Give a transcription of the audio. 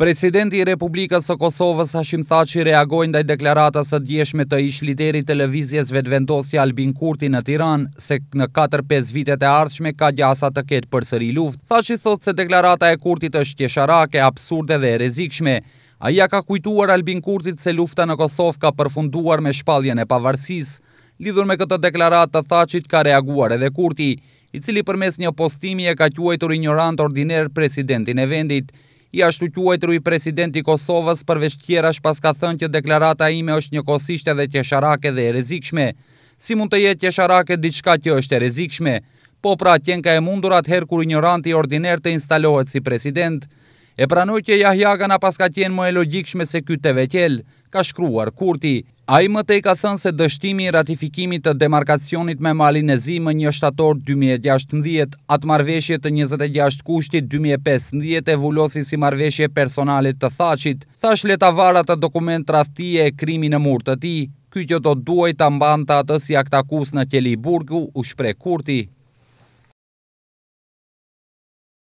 Presidenti i Republikës së Kosovës Hashim Thaçi reagoi ndaj deklaratës së djeshme të ish liderit të lëvizjes vetvendosje Albin Kurti në Tiranë se në 4-5 vitet e ardhshme ka gjasa të ketë përsëri luftë. Thaçi thotë se deklarata e Kurtit është qesharake, absurde dhe e rrezikshme. Ai ka kujtuar Albin Kurtit se lufta në Kosovë ka përfunduar me shpalljen e pavarësisë. Lidhur me këtë deklaratë të ka reaguar edhe Kurti, i cili përmes një postimi e ka quajtur ignorant ordiner presidentin e vendit i ashtu të i presidenti Kosovës përveç tjera shpas ka thënë që deklarata ime është një kosishte dhe tjesharake dhe e rezikshme. Si mund të jetë tjesharake diçka që është e rezikshme? Po pra tjenka e mundur her kur një ranti ordiner të instalohet si president. E pranoj që Jahjaga na paska tjenë më e logikshme se kjë të veqel, ka shkruar kurti. A i mëte i ka thënë se dështimi i ratifikimit të demarkacionit me Malinezi më një shtator 2016, atë marveshje të 26 kushtit 2015 e vullosi si marveshje personalit të thachit, thash leta varat të dokument të raftije e krimi në murë të ti, kjo të duaj të mbanta atës i aktakus në Kjeli Burgu u shpre kurti.